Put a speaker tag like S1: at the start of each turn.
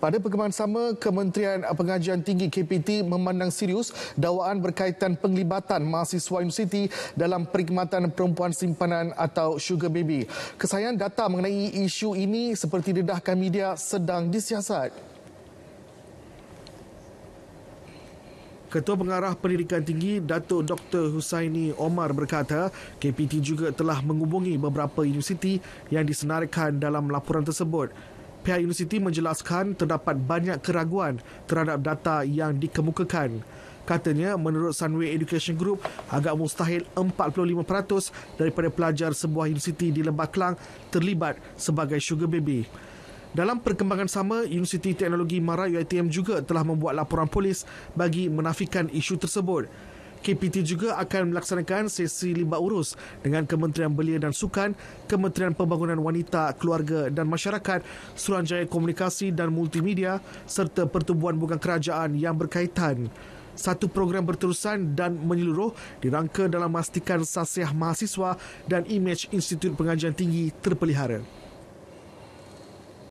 S1: Pada perkembangan sama, Kementerian Pengajian Tinggi KPT memandang serius dakwaan berkaitan penglibatan mahasiswa universiti dalam perkhidmatan perempuan simpanan atau sugar baby. Kesayangan data mengenai isu ini seperti dedahkan media sedang disiasat. Ketua Pengarah Pendidikan Tinggi Datuk Dr. Husaini Omar berkata KPT juga telah menghubungi beberapa universiti yang disenarkan dalam laporan tersebut pihak universiti menjelaskan terdapat banyak keraguan terhadap data yang dikemukakan. Katanya, menurut Sunway Education Group, agak mustahil 45% daripada pelajar sebuah universiti di Lembah Kelang terlibat sebagai sugar baby. Dalam perkembangan sama, Universiti Teknologi Mara UITM juga telah membuat laporan polis bagi menafikan isu tersebut. KPT juga akan melaksanakan sesi libat urus dengan Kementerian Belia dan Sukan, Kementerian Pembangunan Wanita, Keluarga dan Masyarakat, Suruhanjaya Komunikasi dan Multimedia serta pertubuhan bukan kerajaan yang berkaitan. Satu program berterusan dan menyeluruh dirangka dalam memastikan sasih mahasiswa dan imej Institut Pengajian Tinggi terpelihara.